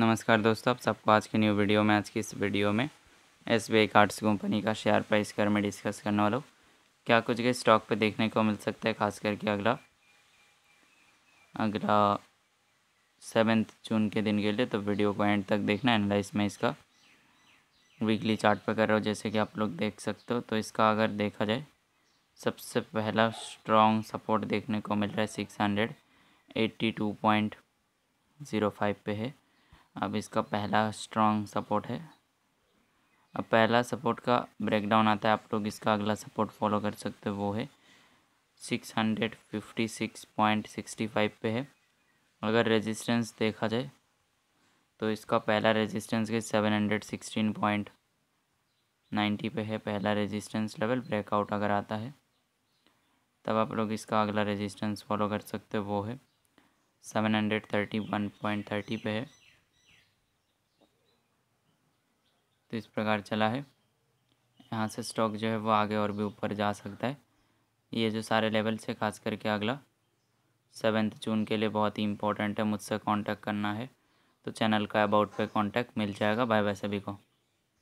नमस्कार दोस्तों आप सबको आज की न्यू वीडियो में आज की इस वीडियो में S B I cards company का शेयर प्राइस कर में डिस्कस करने वाला हूँ क्या कुछ के स्टॉक पे देखने को मिल सकता है खास करके अगला अगला सेवेंथ जून के दिन के लिए तो वीडियो को एंड तक देखना एनालाइज में इसका वीकली चार्ट पर कर रहा हूँ जैसे कि आप लोग देख सकते हो तो इसका अगर देखा जाए सबसे पहला स्ट्रॉन्ग सपोर्ट देखने को मिल रहा है six hundred eighty two point zero five पे है अब इसका पहला स्ट्रॉन्ग सपोर्ट है अब पहला सपोर्ट का ब्रेकडाउन आता है आप लोग इसका अगला सपोर्ट फॉलो कर सकते हो वो है six hundred fifty six point sixty five पे है अगर रेजिस्टेंस देखा जाए तो इसका पहला रेजिस्टेंस के seven hundred sixteen point ninety पे है पहला रेजिस्टेंस लेवल ब्रेकआउट अगर आता है तब आप लोग इसका अगला रेजिस्टेंस फॉलो कर सकते हो वो है seven hundred thirty one point thirty पे है तो इस प्रकार चला है यहाँ से स्टॉक जो है वो आगे और भी ऊपर जा सकता है ये जो सारे लेवल्स है खास करके अगला सेवेंथ जून के लिए बहुत ही इंपॉर्टेंट है मुझसे कांटेक्ट करना है तो चैनल का अबाउट पे कांटेक्ट मिल जाएगा बाय बाय सभी को